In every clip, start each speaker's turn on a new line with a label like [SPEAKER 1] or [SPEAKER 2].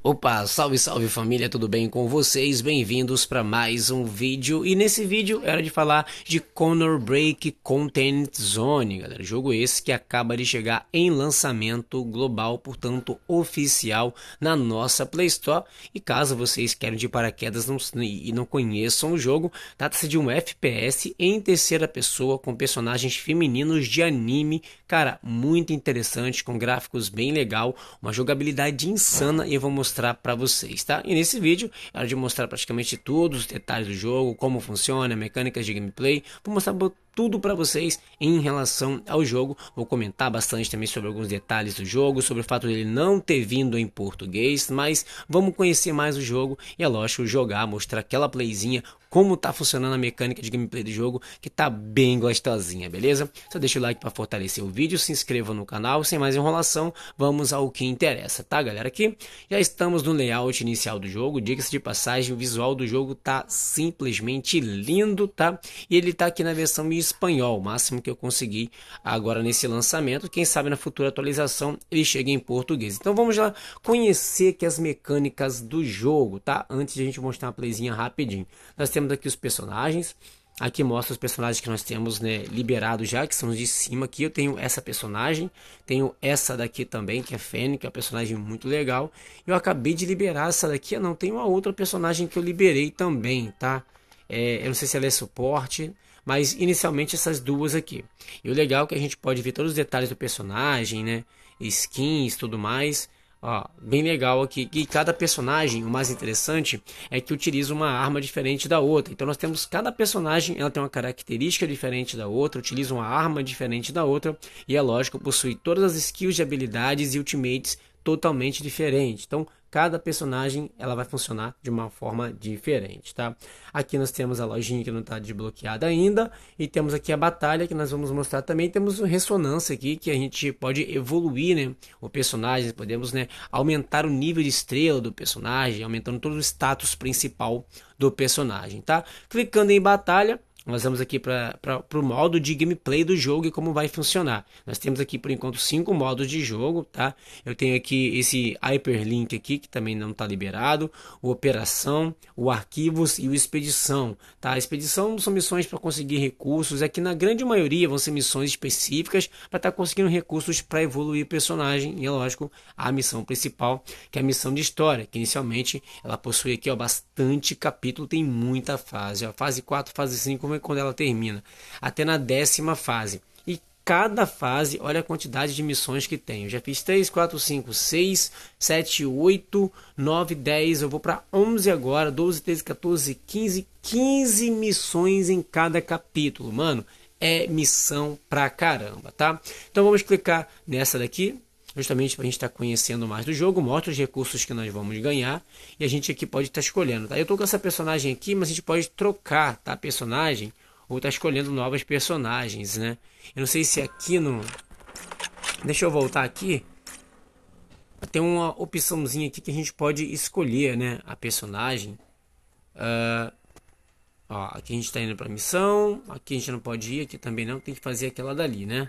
[SPEAKER 1] Opa, salve salve família, tudo bem com vocês? Bem-vindos para mais um vídeo. E nesse vídeo era de falar de Connor Break Content Zone, galera. Jogo esse que acaba de chegar em lançamento global, portanto oficial, na nossa Play Store. E caso vocês querem de paraquedas não, e não conheçam o jogo, trata-se de um FPS em terceira pessoa com personagens femininos de anime. Cara, muito interessante, com gráficos bem legal, uma jogabilidade insana e eu vou mostrar mostrar para vocês, tá? E nesse vídeo eu é de mostrar praticamente todos os detalhes do jogo, como funciona, mecânicas de gameplay, vou mostrar tudo para vocês em relação ao jogo. Vou comentar bastante também sobre alguns detalhes do jogo, sobre o fato dele não ter vindo em português, mas vamos conhecer mais o jogo e é lógico jogar, mostrar aquela playzinha como tá funcionando a mecânica de gameplay do jogo, que tá bem gostosinha, beleza? Só deixa o like para fortalecer o vídeo, se inscreva no canal, sem mais enrolação, vamos ao que interessa, tá galera? Aqui já estamos no layout inicial do jogo, diga-se de passagem, o visual do jogo tá simplesmente lindo, tá? E ele tá aqui na versão espanhol, o máximo que eu consegui agora nesse lançamento. Quem sabe na futura atualização ele chegue em português. Então vamos lá conhecer que as mecânicas do jogo, tá? Antes de a gente mostrar uma playzinha rapidinho. Nós temos aqui os personagens, Aqui mostra os personagens que nós temos né, liberados já, que são os de cima aqui. Eu tenho essa personagem, tenho essa daqui também, que é Fênix, que é uma personagem muito legal. Eu acabei de liberar essa daqui, eu não, tenho uma outra personagem que eu liberei também, tá? É, eu não sei se ela é suporte, mas inicialmente essas duas aqui. E o legal é que a gente pode ver todos os detalhes do personagem, né? Skins, tudo mais. Ó, bem legal aqui. E cada personagem, o mais interessante é que utiliza uma arma diferente da outra. Então nós temos cada personagem, ela tem uma característica diferente da outra, utiliza uma arma diferente da outra e é lógico, possui todas as skills de habilidades e ultimates totalmente diferente. Então, cada personagem ela vai funcionar de uma forma diferente, tá? Aqui nós temos a lojinha que não está desbloqueada ainda e temos aqui a batalha que nós vamos mostrar também. Temos ressonância aqui que a gente pode evoluir, né? O personagem podemos, né? Aumentar o nível de estrela do personagem, aumentando todo o status principal do personagem, tá? Clicando em batalha nós vamos aqui para o modo de gameplay do jogo e como vai funcionar. Nós temos aqui por enquanto cinco modos de jogo, tá? Eu tenho aqui esse hyperlink aqui que também não está liberado, o operação, o arquivos e o expedição, tá? A expedição são missões para conseguir recursos, é que na grande maioria vão ser missões específicas para estar tá conseguindo recursos para evoluir o personagem e é lógico a missão principal, que é a missão de história, que inicialmente ela possui aqui ó, bastante capítulo, tem muita fase, ó, fase 4, fase 5, e é quando ela termina, até na décima fase. E cada fase, olha a quantidade de missões que tem. Eu já fiz 3, 4, 5, 6, 7, 8, 9, 10. Eu vou para 11 agora, 12, 13, 14, 15. 15 missões em cada capítulo, mano. É missão pra caramba, tá? Então vamos clicar nessa daqui justamente para a gente estar tá conhecendo mais do jogo, mostra os recursos que nós vamos ganhar e a gente aqui pode estar tá escolhendo. Tá? Eu estou com essa personagem aqui, mas a gente pode trocar tá? a personagem ou estar tá escolhendo novas personagens, né? Eu não sei se aqui no... Deixa eu voltar aqui. Tem uma opçãozinha aqui que a gente pode escolher, né? A personagem. Uh... Ó, aqui a gente está indo para missão. Aqui a gente não pode ir, aqui também não. Tem que fazer aquela dali, né?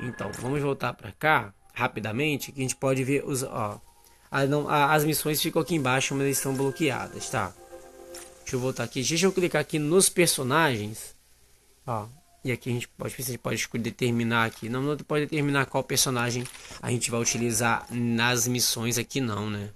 [SPEAKER 1] Então, vamos voltar para cá rapidamente, que a gente pode ver os, ó, a, não, a, as missões ficam aqui embaixo, mas estão bloqueadas, tá? Deixa eu voltar aqui, deixa eu clicar aqui nos personagens, ó, e aqui a gente pode, a gente pode determinar aqui, não, não pode determinar qual personagem a gente vai utilizar nas missões aqui não, né?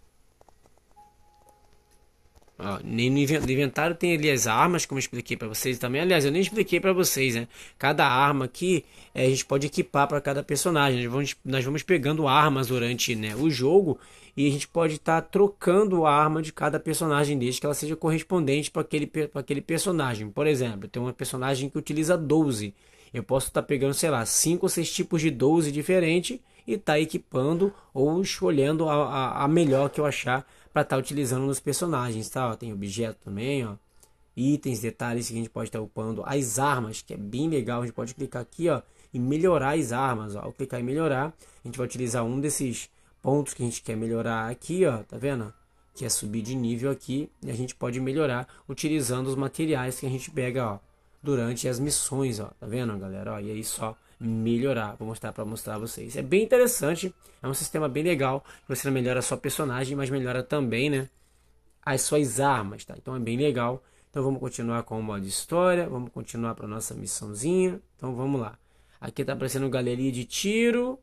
[SPEAKER 1] nem no inventário tem ali as armas, como eu expliquei para vocês também. Aliás, eu nem expliquei para vocês, né? Cada arma aqui é, eh, a gente pode equipar para cada personagem. Nós vamos, nós vamos pegando armas durante né, o jogo e a gente pode estar tá trocando a arma de cada personagem, desde que ela seja correspondente para aquele, aquele personagem. Por exemplo, tem uma personagem que utiliza 12. Eu posso estar tá pegando, sei lá, 5 ou 6 tipos de 12 diferentes e tá equipando ou escolhendo a, a, a melhor que eu achar para estar tá utilizando nos personagens, tá? Ó, tem objeto também, ó, itens, detalhes que a gente pode estar tá upando, as armas, que é bem legal, a gente pode clicar aqui, ó, e melhorar as armas, ó. Ao clicar em melhorar, a gente vai utilizar um desses pontos que a gente quer melhorar aqui, ó, tá vendo? Que é subir de nível aqui, e a gente pode melhorar utilizando os materiais que a gente pega, ó, durante as missões, ó, tá vendo, galera? Ó, e aí só melhorar. Vou mostrar para mostrar a vocês. É bem interessante, é um sistema bem legal. Você melhora só sua personagem, mas melhora também, né? As suas armas, tá? Então é bem legal. Então vamos continuar com o modo história, vamos continuar para nossa missãozinha. Então vamos lá. Aqui está aparecendo galeria de tiro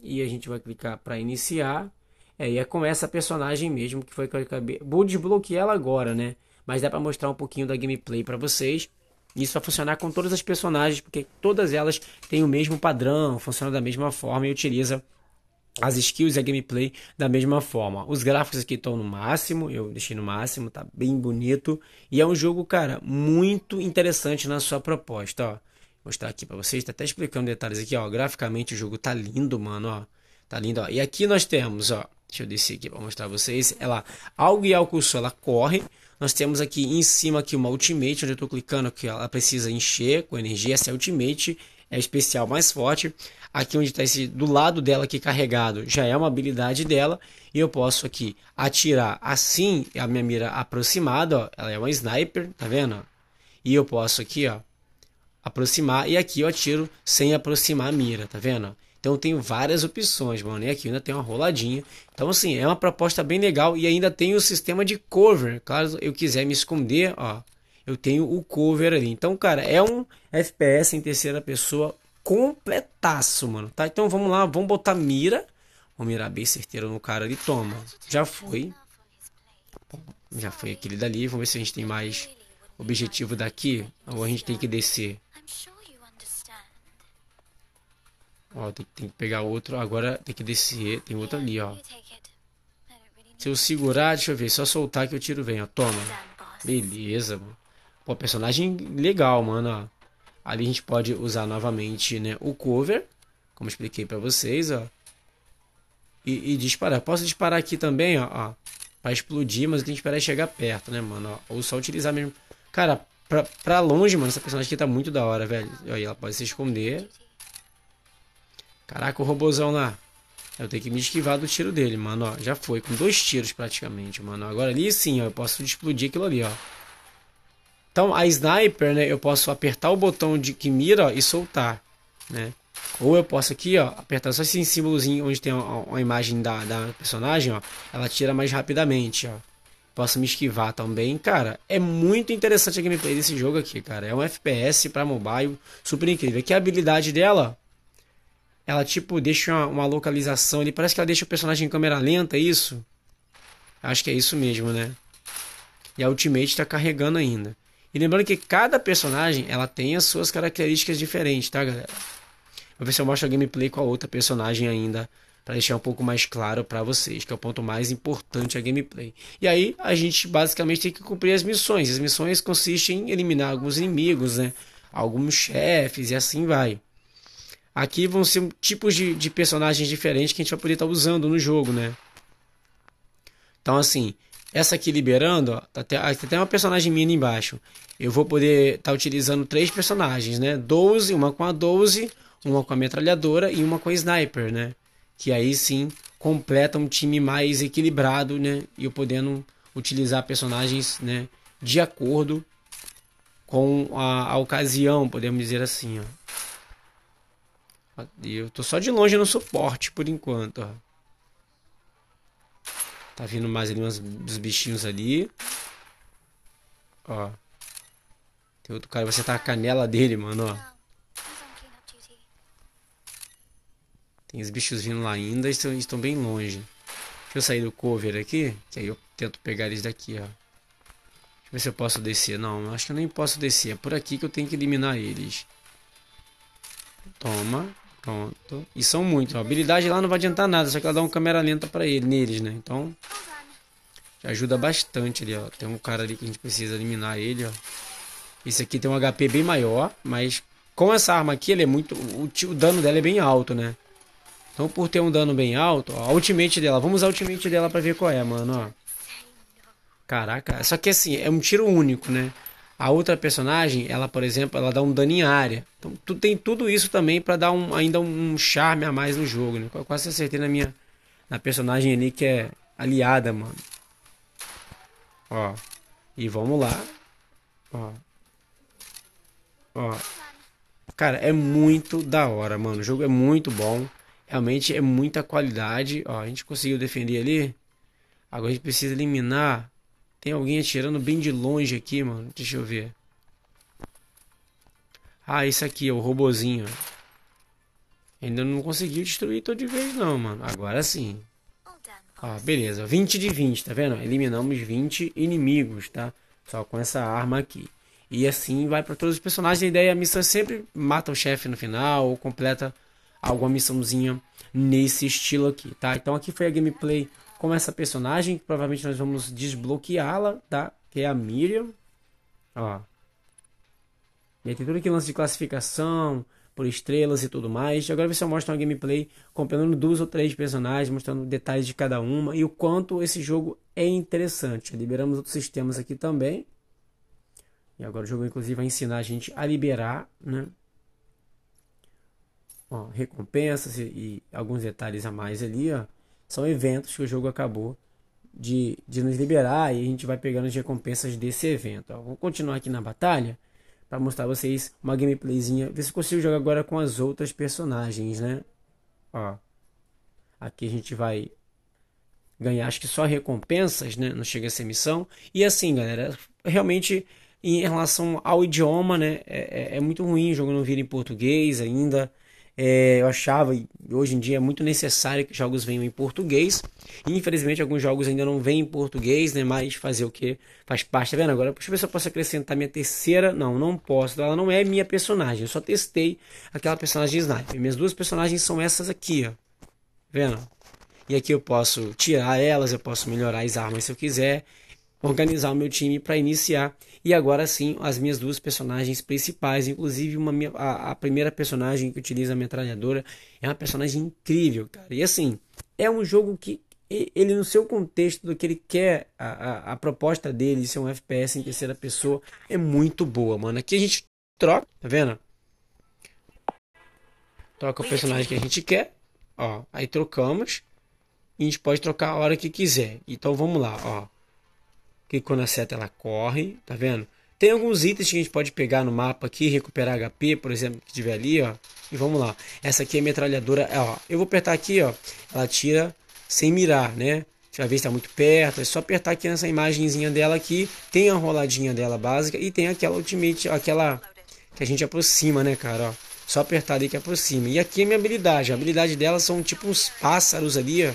[SPEAKER 1] e a gente vai clicar para iniciar. É, e é com essa personagem mesmo que foi que eu acabei. Vou desbloquear ela agora, né? Mas dá para mostrar um pouquinho da gameplay para vocês. Isso vai funcionar com todas as personagens, porque todas elas têm o mesmo padrão, funcionam da mesma forma e utiliza as skills e a gameplay da mesma forma. Os gráficos aqui estão no máximo, eu deixei no máximo, tá bem bonito. E é um jogo, cara, muito interessante na sua proposta, ó. Vou mostrar aqui para vocês, tá até explicando detalhes aqui, ó. Graficamente o jogo tá lindo, mano, ó. Tá lindo, ó. E aqui nós temos, ó. Deixa eu descer aqui para mostrar pra vocês. Ela, algo e Alcusso, ela corre nós temos aqui em cima aqui uma Ultimate, onde eu estou clicando que ela precisa encher com energia. Essa é Ultimate, é especial mais forte. Aqui onde está esse do lado dela aqui carregado, já é uma habilidade dela. E eu posso aqui atirar assim, a minha mira aproximada, ó, ela é uma sniper, tá vendo? E eu posso aqui, ó, aproximar e aqui eu atiro sem aproximar a mira, tá vendo? Então tem várias opções, mano. E aqui ainda tem uma roladinha. Então, assim, é uma proposta bem legal. E ainda tem o sistema de cover. Caso eu quiser me esconder, ó. Eu tenho o cover ali. Então, cara, é um FPS em terceira pessoa completaço, mano. Tá? Então vamos lá, vamos botar mira. Vou mirar bem certeiro no cara ali. Toma. Já foi. Já foi aquele dali. Vamos ver se a gente tem mais objetivo daqui. Ou a gente tem que descer. Ó, tem, tem que pegar outro. Agora tem que descer. Tem outro ali, ó. Se eu segurar, deixa eu ver. Só soltar que o tiro vem, ó. Toma. Beleza, mano. Pô, personagem legal, mano, ó. Ali a gente pode usar novamente, né, o cover, como expliquei para vocês, ó. E, e, disparar. Posso disparar aqui também, ó, ó para explodir, mas eu tenho que esperar é chegar perto, né, mano? Ó, ou só utilizar mesmo. Cara, pra, pra longe, mano, essa personagem aqui tá muito da hora, velho. Olha, ela pode se esconder. Caraca, o robozão lá. Eu tenho que me esquivar do tiro dele, mano. Ó, já foi. Com dois tiros praticamente, mano. Agora ali sim, ó. Eu posso explodir aquilo ali, ó. Então, a sniper, né? Eu posso apertar o botão de que mira ó, e soltar, né? Ou eu posso aqui, ó. Apertar só esse símbolozinho onde tem uma imagem da, da personagem, ó. Ela tira mais rapidamente, ó. Posso me esquivar também. Cara, é muito interessante a gameplay desse jogo aqui, cara. É um FPS para mobile super incrível. Aqui a habilidade dela, ela tipo deixa uma, uma localização ali, parece que ela deixa o personagem em câmera lenta, é isso? Acho que é isso mesmo, né? E a Ultimate está carregando ainda. E lembrando que cada personagem ela tem as suas características diferentes, tá, galera? Vou ver se eu mostro a gameplay com a outra personagem ainda para deixar um pouco mais claro para vocês, que é o ponto mais importante a gameplay. E aí a gente basicamente tem que cumprir as missões. As missões consistem em eliminar alguns inimigos, né? Alguns chefes e assim vai. Aqui vão ser tipos de, de personagens diferentes que a gente vai poder estar tá usando no jogo, né? Então, assim, essa aqui liberando, ó, tá até, tá até uma personagem mini embaixo. Eu vou poder estar tá utilizando três personagens, né? 12, uma com a 12, uma com a metralhadora e uma com a sniper, né? Que aí sim completa um time mais equilibrado, né? E eu podendo utilizar personagens, né? De acordo com a, a ocasião, podemos dizer assim, ó. E eu tô só de longe no suporte por enquanto, ó. Tá vindo mais ali uns, bichinhos ali. Ó. Tem outro cara, Você tá a canela dele, mano, ó. Tem os bichos vindo lá ainda, estão, estão bem longe. Deixa eu sair do cover aqui, que aí eu tento pegar eles daqui, ó. Deixa eu ver se eu posso descer. Não, acho que eu nem posso descer. É por aqui que eu tenho que eliminar eles. Toma. Pronto. E são muitos. A habilidade lá não vai adiantar nada, só que ela dá uma câmera lenta para ele, neles, né? Então, ajuda bastante ali, ó. Tem um cara ali que a gente precisa eliminar ele, ó. Esse aqui tem um HP bem maior, mas com essa arma aqui, ele é muito... O, o dano dela é bem alto, né? Então, por ter um dano bem alto, ó, a ultimate dela. Vamos usar a ultimate dela pra ver qual é, mano, ó. Caraca, só que assim, é um tiro único, né? A outra personagem, ela, por exemplo, ela dá um dano em área. Então, tu tem tudo isso também para dar um, ainda um charme a mais no jogo, né? Quase acertei na minha na personagem ali que é aliada, mano. Ó. E vamos lá. Ó. Ó. Cara, é muito da hora, mano. O jogo é muito bom. Realmente é muita qualidade. Ó, a gente conseguiu defender ali. Agora a gente precisa eliminar tem alguém atirando bem de longe aqui, mano. Deixa eu ver. Ah, esse aqui, é o robozinho. Ainda não conseguiu destruir todo de vez, não, mano. Agora sim. Ó, beleza. 20 de 20, tá vendo? Eliminamos 20 inimigos, tá? Só com essa arma aqui. E assim vai para todos os personagens. A ideia é a missão é sempre mata o chefe no final ou completa alguma missãozinha nesse estilo aqui, tá? Então aqui foi a gameplay com essa personagem, que provavelmente nós vamos desbloqueá-la, tá? Que é a Miriam. Ó. E aí tem tudo aquele lance de classificação, por estrelas e tudo mais. Agora você mostra uma gameplay com duas ou três personagens, mostrando detalhes de cada uma e o quanto esse jogo é interessante. Liberamos outros sistemas aqui também. E agora o jogo inclusive vai ensinar a gente a liberar, né? Ó, recompensas e, e alguns detalhes a mais ali, ó são eventos que o jogo acabou de, de nos liberar e a gente vai pegando as recompensas desse evento. Ó, vou continuar aqui na batalha para mostrar vocês uma gameplayzinha, ver se consigo jogar agora com as outras personagens, né? Ó, aqui a gente vai ganhar acho que só recompensas, né? Não chega a ser missão. E assim, galera, realmente em relação ao idioma, né? É, é, é muito ruim o jogo não vir em português ainda. É, eu achava, e hoje em dia é muito necessário que jogos venham em português. Infelizmente, alguns jogos ainda não vêm em português, né? Mas fazer o que faz parte, tá vendo? Agora, deixa eu ver se eu posso acrescentar minha terceira. Não, não posso. Ela não é minha personagem. Eu só testei aquela personagem sniper. Minhas duas personagens são essas aqui, ó. Tá vendo? E aqui eu posso tirar elas, eu posso melhorar as armas se eu quiser organizar o meu time para iniciar. E agora sim, as minhas duas personagens principais, inclusive uma, a, a primeira personagem que utiliza a metralhadora, é uma personagem incrível, cara. E assim, é um jogo que ele no seu contexto do que ele quer, a, a, a proposta dele de ser um FPS em terceira pessoa é muito boa, mano. Aqui a gente troca, tá vendo? Troca o personagem que a gente quer, ó, aí trocamos e a gente pode trocar a hora que quiser. Então vamos lá, ó que quando a seta ela corre, tá vendo? Tem alguns itens que a gente pode pegar no mapa aqui, recuperar HP, por exemplo, que tiver ali, ó. E vamos lá. Essa aqui é a metralhadora, é, ó. Eu vou apertar aqui, ó. Ela tira sem mirar, né? Deixa eu ver se tá muito perto. É só apertar aqui nessa imagenzinha dela aqui. Tem a roladinha dela básica e tem aquela ultimate, aquela que a gente aproxima, né, cara, ó. Só apertar ali que aproxima. E aqui é minha habilidade. A habilidade dela são tipo uns pássaros ali, ó.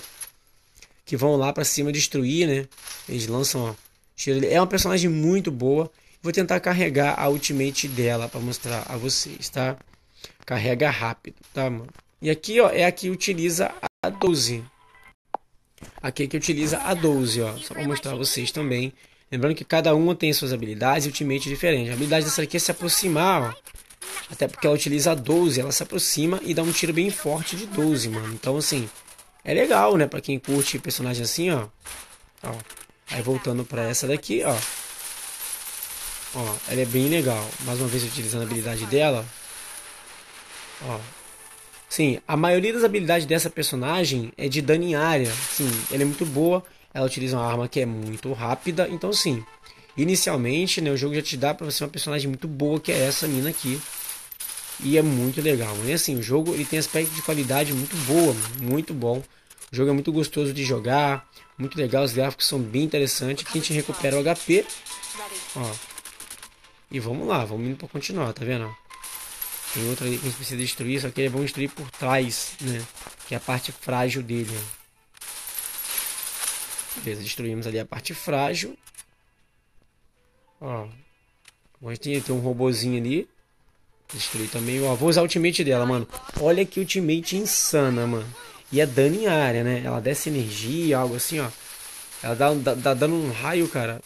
[SPEAKER 1] Que vão lá pra cima destruir, né? Eles lançam, ó Shirley é uma personagem muito boa. Vou tentar carregar a ultimate dela para mostrar a vocês, tá? Carrega rápido, tá, mano? E aqui, ó, é a que utiliza a 12. Aqui é que utiliza a 12, ó. Só pra mostrar a vocês também. Lembrando que cada uma tem suas habilidades e ultimate diferente. A habilidade dessa aqui é se aproximar, ó. Até porque ela utiliza a 12, ela se aproxima e dá um tiro bem forte de 12, mano. Então, assim, é legal, né? Pra quem curte personagem assim, ó. Ó, Aí voltando para essa daqui, ó. Ó, ela é bem legal. Mais uma vez utilizando a habilidade dela. Ó. Sim, a maioria das habilidades dessa personagem é de dano em área. Sim, ela é muito boa. Ela utiliza uma arma que é muito rápida. Então sim, inicialmente né, o jogo já te dá pra você uma personagem muito boa que é essa mina aqui. E é muito legal. E né? assim, o jogo ele tem aspecto de qualidade muito boa, muito bom. O jogo é muito gostoso de jogar, muito legal, os gráficos são bem interessantes. Aqui a gente recupera o HP. Ó. E vamos lá, vamos indo pra continuar, tá vendo? Tem outra ali que a gente precisa destruir, só que eles vão destruir por trás, né? Que é a parte frágil dele. Beleza, destruímos ali a parte frágil. Ó. Agora tem, tem um robozinho ali. Destruir também. Ó, vou usar o ultimate dela, mano. Olha que ultimate insana, mano. E é dano em área, né? Ela desce energia, algo assim, ó. Ela dá, dá, dá dando um raio, cara,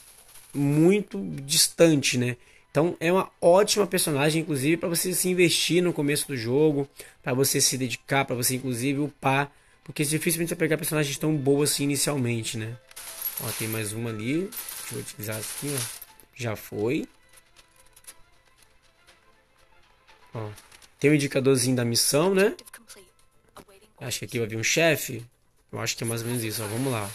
[SPEAKER 1] muito distante, né? Então é uma ótima personagem, inclusive, para você se investir no começo do jogo, para você se dedicar, para você, inclusive, upar. Porque é dificilmente você pegar personagens tão boas assim inicialmente, né? Ó, tem mais uma ali. Deixa eu utilizar aqui, ó. Já foi. Ó, tem o um indicadorzinho da missão, né? Acho que aqui vai vir um chefe. Eu acho que é mais ou menos isso, ó. Vamos lá.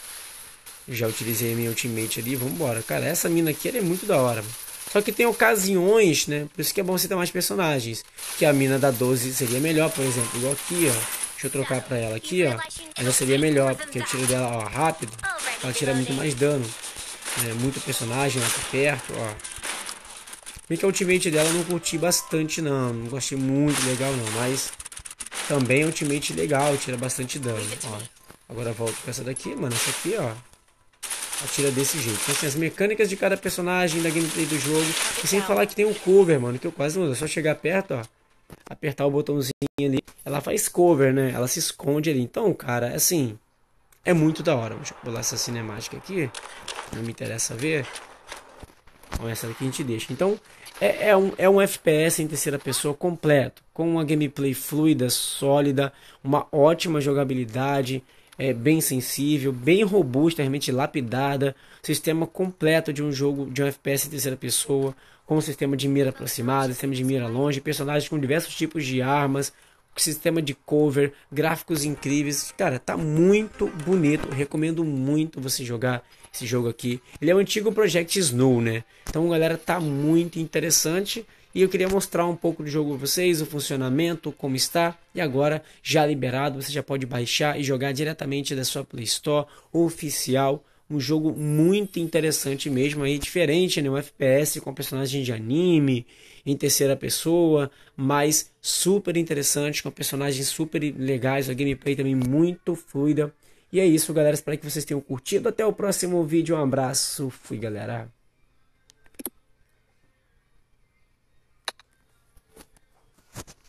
[SPEAKER 1] Já utilizei minha ultimate ali, vambora. Cara, essa mina aqui é muito da hora. Só que tem ocasiões, né? Por isso que é bom você ter mais personagens. Que a mina da 12 seria melhor, por exemplo. Igual aqui, ó. Deixa eu trocar pra ela aqui, ó. Ela seria melhor, porque eu tiro dela, ó, rápido. Ela tira muito mais dano. é Muito personagem, lá tá perto, ó. Bem que a ultimate dela eu não curti bastante, não. Não gostei muito legal, não. Mas também é ultimate legal, tira bastante dano. Ó. Agora volto com essa daqui, mano. Essa aqui, ó. Atira desse jeito. Então, assim, as mecânicas de cada personagem, da gameplay do jogo. E sem falar que tem um cover, mano, que eu quase não uso. É só chegar perto, ó. Apertar o botãozinho ali. Ela faz cover, né? Ela se esconde ali. Então, cara, assim. É muito da hora. Deixa eu pular essa cinemática aqui. Não me interessa ver. Então, essa daqui a gente deixa. Então, é, é, um, é um FPS em terceira pessoa completo, com uma gameplay fluida, sólida, uma ótima jogabilidade, é, bem sensível, bem robusta, realmente lapidada, sistema completo de um jogo de um FPS em terceira pessoa, com sistema de mira aproximada, sistema de mira longe, personagens com diversos tipos de armas, sistema de cover, gráficos incríveis. Cara, tá muito bonito. Recomendo muito você jogar esse jogo aqui. Ele é um antigo Project Snow, né? Então, galera, tá muito interessante. E eu queria mostrar um pouco do jogo pra vocês, o funcionamento, como está. E agora, já liberado, você já pode baixar e jogar diretamente da sua Play Store oficial. Um jogo muito interessante mesmo aí, diferente, né? Um FPS com personagem de anime, em terceira pessoa, mas super interessante, com personagens super legais, a gameplay também muito fluida. E é isso, galera. Espero que vocês tenham curtido. Até o próximo vídeo. Um abraço. Fui, galera.